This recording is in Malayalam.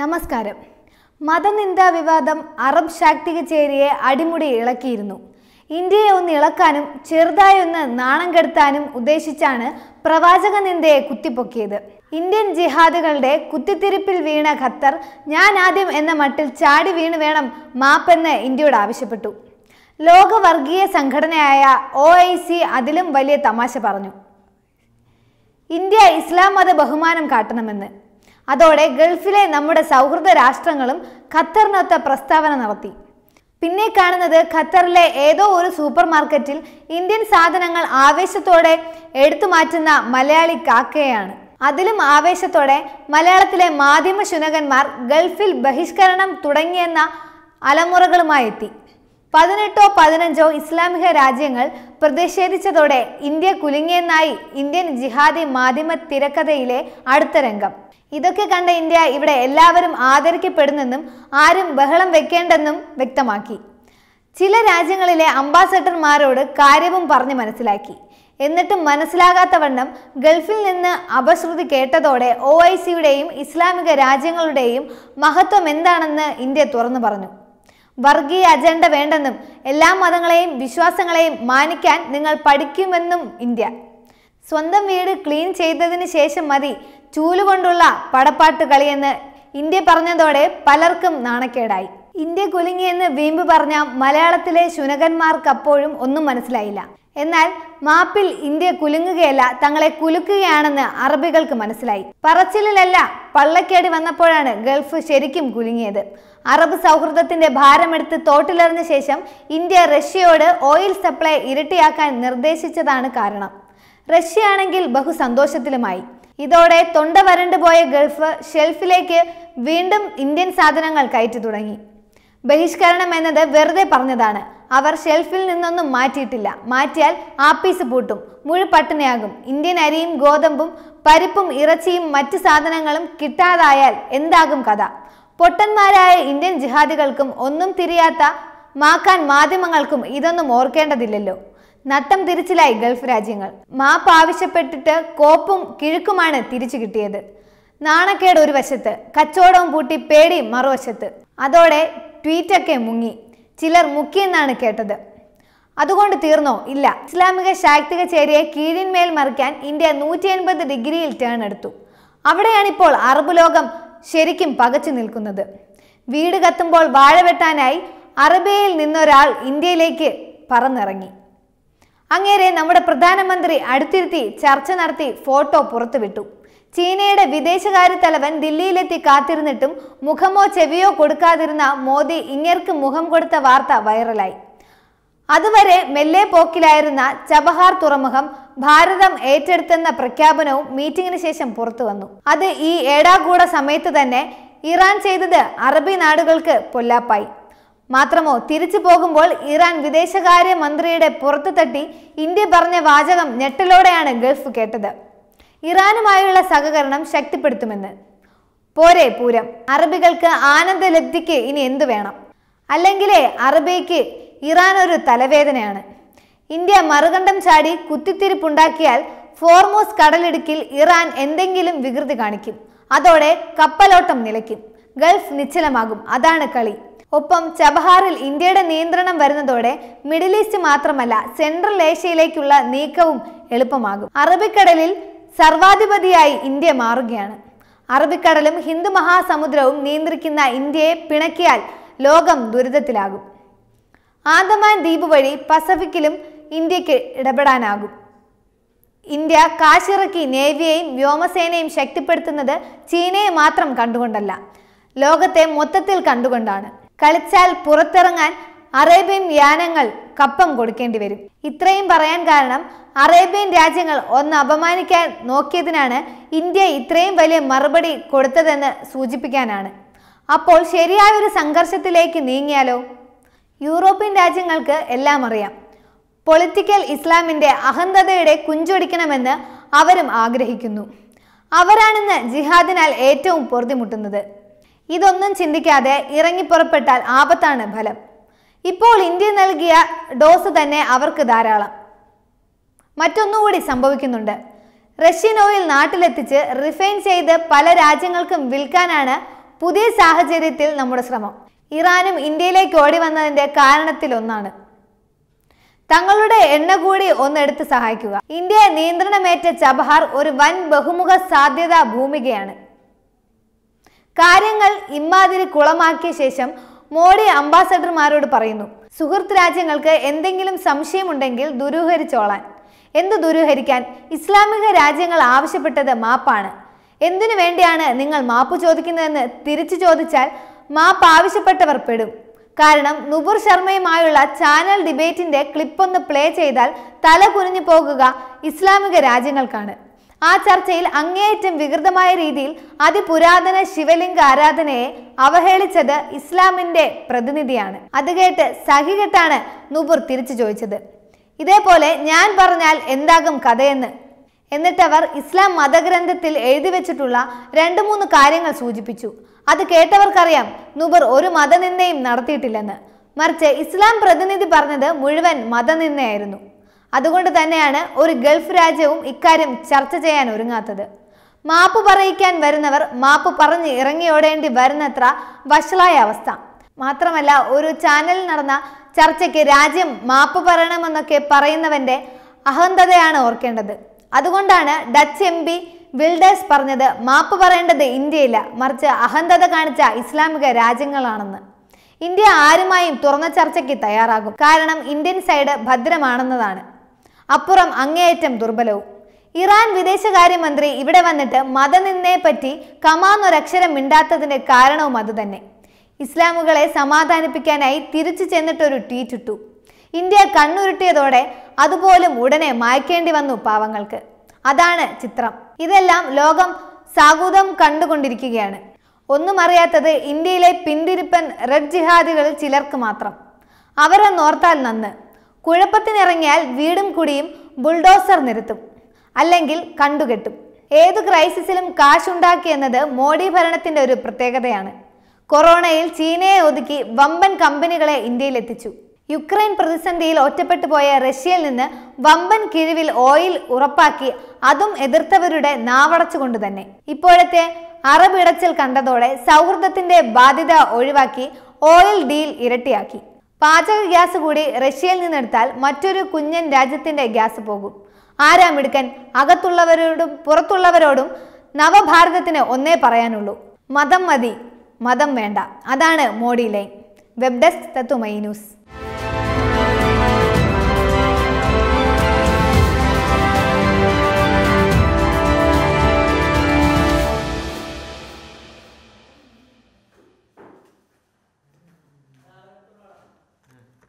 നമസ്കാരം മതനിന്ദാ വിവാദം അറബ് ശാക്തിക ചേരിയെ അടിമുടി ഇളക്കിയിരുന്നു ഇന്ത്യയെ ഒന്ന് ഇളക്കാനും ചെറുതായി ഒന്ന് നാണം കെടുത്താനും ഉദ്ദേശിച്ചാണ് പ്രവാചക നിന്ദയെ കുത്തിപ്പൊക്കിയത് ഇന്ത്യൻ ജിഹാദുകളുടെ കുത്തിത്തിരിപ്പിൽ വീണ ഖത്തർ ഞാൻ ആദ്യം എന്ന മട്ടിൽ ചാടി വീണ് വേണം മാപ്പെന്ന് ഇന്ത്യയോട് ആവശ്യപ്പെട്ടു ലോക വർഗീയ സംഘടനയായ ഒ ഐ സി അതിലും വലിയ തമാശ പറഞ്ഞു ഇന്ത്യ ഇസ്ലാം മത ബഹുമാനം കാട്ടണമെന്ന് അതോടെ ഗൾഫിലെ നമ്മുടെ സൗഹൃദ രാഷ്ട്രങ്ങളും ഖത്തറിനൊത്ത പ്രസ്താവന നടത്തി പിന്നെ കാണുന്നത് ഖത്തറിലെ ഏതോ ഒരു സൂപ്പർ മാർക്കറ്റിൽ ഇന്ത്യൻ സാധനങ്ങൾ ആവേശത്തോടെ എടുത്തു മാറ്റുന്ന മലയാളി കാക്കയാണ് അതിലും ആവേശത്തോടെ മലയാളത്തിലെ മാധ്യമ ശുനകന്മാർ ഗൾഫിൽ ബഹിഷ്കരണം തുടങ്ങിയെന്ന അലമുറകളുമായി എത്തി പതിനെട്ടോ പതിനഞ്ചോ ഇസ്ലാമിക രാജ്യങ്ങൾ പ്രതിഷേധിച്ചതോടെ ഇന്ത്യ കുലുങ്ങിയെന്നായി ഇന്ത്യൻ ജിഹാദി മാധ്യമ തിരക്കഥയിലെ അടുത്ത രംഗം ഇതൊക്കെ കണ്ട ഇന്ത്യ ഇവിടെ എല്ലാവരും ആദരിക്കപ്പെടുന്നെന്നും ആരും ബഹളം വെക്കേണ്ടെന്നും വ്യക്തമാക്കി ചില രാജ്യങ്ങളിലെ അംബാസഡർമാരോട് കാര്യവും പറഞ്ഞു മനസ്സിലാക്കി എന്നിട്ടും മനസ്സിലാകാത്ത വണ്ണം ഗൾഫിൽ നിന്ന് അപശ്രുതി കേട്ടതോടെ ഒ ഐ സിയുടെയും ഇസ്ലാമിക രാജ്യങ്ങളുടെയും മഹത്വം എന്താണെന്ന് ഇന്ത്യ തുറന്നു പറഞ്ഞു വർഗീയ അജണ്ട വേണ്ടെന്നും എല്ലാ മതങ്ങളെയും വിശ്വാസങ്ങളെയും മാനിക്കാൻ നിങ്ങൾ പഠിക്കുമെന്നും ഇന്ത്യ സ്വന്തം വീട് ക്ലീൻ ചെയ്തതിന് ശേഷം മതി ചൂലുകൊണ്ടുള്ള പടപ്പാട്ട് കളിയെന്ന് ഇന്ത്യ പറഞ്ഞതോടെ പലർക്കും നാണക്കേടായി ഇന്ത്യ കുലുങ്ങിയെന്ന് വീമ്പ് പറഞ്ഞ മലയാളത്തിലെ ശുനകന്മാർക്ക് അപ്പോഴും ഒന്നും മനസ്സിലായില്ല എന്നാൽ മാപ്പിൽ ഇന്ത്യ കുലുങ്ങുകയല്ല തങ്ങളെ കുലുക്കുകയാണെന്ന് അറബികൾക്ക് മനസ്സിലായി പറച്ചിലല്ല പള്ളക്കേടി വന്നപ്പോഴാണ് ഗൾഫ് ശരിക്കും കുലുങ്ങിയത് അറബ് സൗഹൃദത്തിന്റെ ഭാരമെടുത്ത് തോട്ടിലെറിഞ്ഞ ശേഷം ഇന്ത്യ റഷ്യയോട് ഓയിൽ സപ്ലൈ ഇരട്ടിയാക്കാൻ നിർദ്ദേശിച്ചതാണ് കാരണം റഷ്യ റഷ്യയാണെങ്കിൽ ബഹുസന്തോഷത്തിലുമായി ഇതോടെ തൊണ്ട വരണ്ടുപോയ ഗൾഫ് ഷെൽഫിലേക്ക് വീണ്ടും ഇന്ത്യൻ സാധനങ്ങൾ കയറ്റി തുടങ്ങി ബഹിഷ്കരണം എന്നത് വെറുതെ പറഞ്ഞതാണ് അവർ ഷെൽഫിൽ നിന്നൊന്നും മാറ്റിയിട്ടില്ല മാറ്റിയാൽ ആപ്പീസ് പൂട്ടും പട്ടിണിയാകും ഇന്ത്യൻ അരിയും ഗോതമ്പും പരിപ്പും ഇറച്ചിയും മറ്റ് സാധനങ്ങളും കിട്ടാതായാൽ എന്താകും കഥ പൊട്ടന്മാരായ ഇന്ത്യൻ ജിഹാദികൾക്കും ഒന്നും തിരിയാത്ത മാക്കാൻ മാധ്യമങ്ങൾക്കും ഇതൊന്നും ഓർക്കേണ്ടതില്ലല്ലോ നട്ടം തിരിച്ചിലായി ഗൾഫ് രാജ്യങ്ങൾ മാപ്പ് ആവശ്യപ്പെട്ടിട്ട് കോപ്പും കിഴുക്കുമാണ് തിരിച്ചു കിട്ടിയത് നാണക്കേട് ഒരു വശത്ത് കച്ചവടവും പൂട്ടി പേടിയും മറുവശത്ത് അതോടെ ട്വീറ്റൊക്കെ മുങ്ങി ചിലർ മുക്കിയെന്നാണ് കേട്ടത് അതുകൊണ്ട് തീർന്നോ ഇല്ല ഇസ്ലാമിക ശാക്തിക ചേരിയെ കീഴിന്മേൽ മറിക്കാൻ ഇന്ത്യ നൂറ്റി എൺപത് ഡിഗ്രിയിൽ ടേൺ എടുത്തു അവിടെയാണിപ്പോൾ അറബ് ലോകം ശരിക്കും പകച്ചു നിൽക്കുന്നത് വീട് കത്തുമ്പോൾ വാഴ വെട്ടാനായി അറബിയയിൽ നിന്നൊരാൾ ഇന്ത്യയിലേക്ക് പറന്നിറങ്ങി അങ്ങേരെ നമ്മുടെ പ്രധാനമന്ത്രി അടുത്തിരുത്തി ചർച്ച നടത്തി ഫോട്ടോ പുറത്തുവിട്ടു ചീനയുടെ വിദേശകാര്യ തലവൻ ദില്ലിയിലെത്തി കാത്തിരുന്നിട്ടും മുഖമോ ചെവിയോ കൊടുക്കാതിരുന്ന മോദി ഇങ്ങേർക്ക് മുഖം കൊടുത്ത വാർത്ത വൈറലായി അതുവരെ മെല്ലെ പോക്കിലായിരുന്ന ചബഹാർ തുറമുഖം ഭാരതം ഏറ്റെടുത്തെന്ന പ്രഖ്യാപനവും മീറ്റിംഗിന് ശേഷം പുറത്തു വന്നു അത് ഈ ഏടാകൂട സമയത്ത് തന്നെ ഇറാൻ ചെയ്തത് അറബി നാടുകൾക്ക് പൊല്ലാപ്പായി മാത്രമോ തിരിച്ചു പോകുമ്പോൾ ഇറാൻ വിദേശകാര്യ മന്ത്രിയുടെ പുറത്തു തട്ടി ഇന്ത്യ പറഞ്ഞ വാചകം ഞെട്ടലോടെയാണ് ഗൾഫ് കേട്ടത് ഇറാനുമായുള്ള സഹകരണം ശക്തിപ്പെടുത്തുമെന്ന് പോരെ പൂരം അറബികൾക്ക് ആനന്ദ ലബ്ധിക്ക് ഇനി എന്തു വേണം അല്ലെങ്കിലേ അറബിക്ക് ഇറാൻ ഒരു തലവേദനയാണ് ഇന്ത്യ മറുകണ്ഠം ചാടി കുത്തിത്തിരിപ്പുണ്ടാക്കിയാൽ ഫോർമോസ് കടലിടുക്കിൽ ഇറാൻ എന്തെങ്കിലും വികൃതി കാണിക്കും അതോടെ കപ്പലോട്ടം നിലയ്ക്കും ഗൾഫ് നിശ്ചലമാകും അതാണ് കളി ഒപ്പം ചബഹാറിൽ ഇന്ത്യയുടെ നിയന്ത്രണം വരുന്നതോടെ മിഡിൽ ഈസ്റ്റ് മാത്രമല്ല സെൻട്രൽ ഏഷ്യയിലേക്കുള്ള നീക്കവും എളുപ്പമാകും അറബിക്കടലിൽ സർവാധിപതിയായി ഇന്ത്യ മാറുകയാണ് അറബിക്കടലും ഹിന്ദു മഹാസമുദ്രവും നിയന്ത്രിക്കുന്ന ഇന്ത്യയെ പിണക്കിയാൽ ലോകം ദുരിതത്തിലാകും ആന്തമാൻ ദ്വീപ് വഴി പസഫിക്കിലും ഇന്ത്യക്ക് ഇടപെടാനാകും ഇന്ത്യ കാശിറക്കി നേവിയെയും വ്യോമസേനയും ശക്തിപ്പെടുത്തുന്നത് ചീനയെ മാത്രം കണ്ടുകൊണ്ടല്ല ലോകത്തെ മൊത്തത്തിൽ കണ്ടുകൊണ്ടാണ് കളിച്ചാൽ പുറത്തിറങ്ങാൻ അറേബ്യൻ യാനങ്ങൾ കപ്പം കൊടുക്കേണ്ടി വരും ഇത്രയും പറയാൻ കാരണം അറേബ്യൻ രാജ്യങ്ങൾ ഒന്ന് അപമാനിക്കാൻ നോക്കിയതിനാണ് ഇന്ത്യ ഇത്രയും വലിയ മറുപടി കൊടുത്തതെന്ന് സൂചിപ്പിക്കാനാണ് അപ്പോൾ ശരിയായ ഒരു സംഘർഷത്തിലേക്ക് നീങ്ങിയാലോ യൂറോപ്യൻ രാജ്യങ്ങൾക്ക് എല്ലാം അറിയാം പൊളിറ്റിക്കൽ ഇസ്ലാമിൻ്റെ അഹന്തതയുടെ കുഞ്ചൊടിക്കണമെന്ന് അവരും ആഗ്രഹിക്കുന്നു അവരാണിന്ന് ജിഹാദിനാൽ ഏറ്റവും പൊറുതിമുട്ടുന്നത് ഇതൊന്നും ചിന്തിക്കാതെ ഇറങ്ങിപ്പുറപ്പെട്ടാൽ ആപത്താണ് ഫലം ഇപ്പോൾ ഇന്ത്യ നൽകിയ ഡോസ് തന്നെ അവർക്ക് ധാരാളം മറ്റൊന്നുകൂടി സംഭവിക്കുന്നുണ്ട് റഷ്യൻ ഓയിൽ നാട്ടിലെത്തിച്ച് റിഫൈൻ ചെയ്ത് പല രാജ്യങ്ങൾക്കും വിൽക്കാനാണ് പുതിയ സാഹചര്യത്തിൽ നമ്മുടെ ശ്രമം ഇറാനും ഇന്ത്യയിലേക്ക് ഓടി വന്നതിന്റെ കാരണത്തിൽ ഒന്നാണ് തങ്ങളുടെ എണ്ണ കൂടി ഒന്നെടുത്ത് സഹായിക്കുക ഇന്ത്യയെ നിയന്ത്രണമേറ്റ ചബഹാർ ഒരു വൻ ബഹുമുഖ സാധ്യതാ ഭൂമികയാണ് കാര്യങ്ങൾ ഇമ്മാതിരി കുളമാക്കിയ ശേഷം മോഡി അംബാസഡർമാരോട് പറയുന്നു സുഹൃത്ത് രാജ്യങ്ങൾക്ക് എന്തെങ്കിലും സംശയമുണ്ടെങ്കിൽ ദുരൂഹരിച്ചോളാൻ എന്ത് ദുരൂഹരിക്കാൻ ഇസ്ലാമിക രാജ്യങ്ങൾ ആവശ്യപ്പെട്ടത് മാപ്പാണ് എന്തിനു വേണ്ടിയാണ് നിങ്ങൾ മാപ്പ് ചോദിക്കുന്നതെന്ന് തിരിച്ചു ചോദിച്ചാൽ മാപ്പ് ആവശ്യപ്പെട്ടവർ പെടും കാരണം നുപുർ ശർമ്മയുമായുള്ള ചാനൽ ഡിബേറ്റിന്റെ ക്ലിപ്പൊന്ന് പ്ലേ ചെയ്താൽ തല കുനിഞ്ഞു പോകുക ഇസ്ലാമിക രാജ്യങ്ങൾക്കാണ് ആ ചർച്ചയിൽ അങ്ങേയറ്റം വികൃതമായ രീതിയിൽ അതിപുരാതന ശിവലിംഗ ആരാധനയെ അവഹേളിച്ചത് ഇസ്ലാമിന്റെ പ്രതിനിധിയാണ് അത് കേട്ട് സഹികെട്ടാണ് നുപുർ തിരിച്ചു ചോദിച്ചത് ഇതേപോലെ ഞാൻ പറഞ്ഞാൽ എന്താകും കഥയെന്ന് എന്നിട്ടവർ ഇസ്ലാം മതഗ്രന്ഥത്തിൽ എഴുതി വെച്ചിട്ടുള്ള രണ്ട് മൂന്ന് കാര്യങ്ങൾ സൂചിപ്പിച്ചു അത് കേട്ടവർക്കറിയാം നുബർ ഒരു മതനിന്ദയും നടത്തിയിട്ടില്ലെന്ന് മറിച്ച് ഇസ്ലാം പ്രതിനിധി പറഞ്ഞത് മുഴുവൻ മതനിന്ദയായിരുന്നു അതുകൊണ്ട് തന്നെയാണ് ഒരു ഗൾഫ് രാജ്യവും ഇക്കാര്യം ചർച്ച ചെയ്യാൻ ഒരുങ്ങാത്തത് മാപ്പ് പറയിക്കാൻ വരുന്നവർ മാപ്പ് പറഞ്ഞ് ഇറങ്ങിയോടേണ്ടി വരുന്നത്ര വഷളായ അവസ്ഥ മാത്രമല്ല ഒരു ചാനലിൽ നടന്ന ചർച്ചയ്ക്ക് രാജ്യം മാപ്പ് പറയണമെന്നൊക്കെ പറയുന്നവന്റെ അഹന്തതയാണ് ഓർക്കേണ്ടത് അതുകൊണ്ടാണ് ഡച്ച് എം പി വിൽഡേഴ്സ് പറഞ്ഞത് മാപ്പ് പറയേണ്ടത് ഇന്ത്യയില്ല മറിച്ച് അഹന്തത കാണിച്ച ഇസ്ലാമിക രാജ്യങ്ങളാണെന്ന് ഇന്ത്യ ആരുമായും തുറന്ന ചർച്ചയ്ക്ക് തയ്യാറാകും കാരണം ഇന്ത്യൻ സൈഡ് ഭദ്രമാണെന്നതാണ് അപ്പുറം അങ്ങേയറ്റം ദുർബലവും ഇറാൻ വിദേശകാര്യമന്ത്രി ഇവിടെ വന്നിട്ട് മതനിന്ദയെപ്പറ്റി കമാന്നൊരക്ഷരം മിണ്ടാത്തതിന്റെ കാരണവും അതുതന്നെ ഇസ്ലാമുകളെ സമാധാനിപ്പിക്കാനായി തിരിച്ചു ചെന്നിട്ടൊരു ഇട്ടു ഇന്ത്യ കണ്ണുരുട്ടിയതോടെ അതുപോലും ഉടനെ മായ്ക്കേണ്ടി വന്നു പാവങ്ങൾക്ക് അതാണ് ചിത്രം ഇതെല്ലാം ലോകം സാഗൂതം കണ്ടുകൊണ്ടിരിക്കുകയാണ് ഒന്നും അറിയാത്തത് ഇന്ത്യയിലെ പിന്തിരിപ്പൻ റെഡ് ജിഹാദികളിൽ ചിലർക്ക് മാത്രം നോർത്താൽ നന്ന് കുഴപ്പത്തിനിറങ്ങിയാൽ വീടും കുടിയും ബുൾഡോസർ നിരത്തും അല്ലെങ്കിൽ കണ്ടുകെട്ടും ഏത് ക്രൈസിസിലും കാശുണ്ടാക്കി എന്നത് മോഡി ഭരണത്തിന്റെ ഒരു പ്രത്യേകതയാണ് കൊറോണയിൽ ചീനയെ ഒതുക്കി വമ്പൻ കമ്പനികളെ ഇന്ത്യയിലെത്തിച്ചു യുക്രൈൻ പ്രതിസന്ധിയിൽ ഒറ്റപ്പെട്ടു പോയ റഷ്യയിൽ നിന്ന് വമ്പൻ കിഴിവിൽ ഓയിൽ ഉറപ്പാക്കി അതും എതിർത്തവരുടെ നാവടച്ചുകൊണ്ട് തന്നെ ഇപ്പോഴത്തെ അറബ് കണ്ടതോടെ സൗഹൃദത്തിന്റെ ബാധ്യത ഒഴിവാക്കി ഓയിൽ ഡീൽ ഇരട്ടിയാക്കി പാചക ഗ്യാസ് കൂടി റഷ്യയിൽ നിന്നെടുത്താൽ മറ്റൊരു കുഞ്ഞൻ രാജ്യത്തിന്റെ ഗ്യാസ് പോകും ആരാമിടുക്കൻ അകത്തുള്ളവരോടും പുറത്തുള്ളവരോടും നവഭാരതത്തിന് ഒന്നേ പറയാനുള്ളൂ മതം മതി മതം വേണ്ട അതാണ് Modi line web desk Tatwamayi news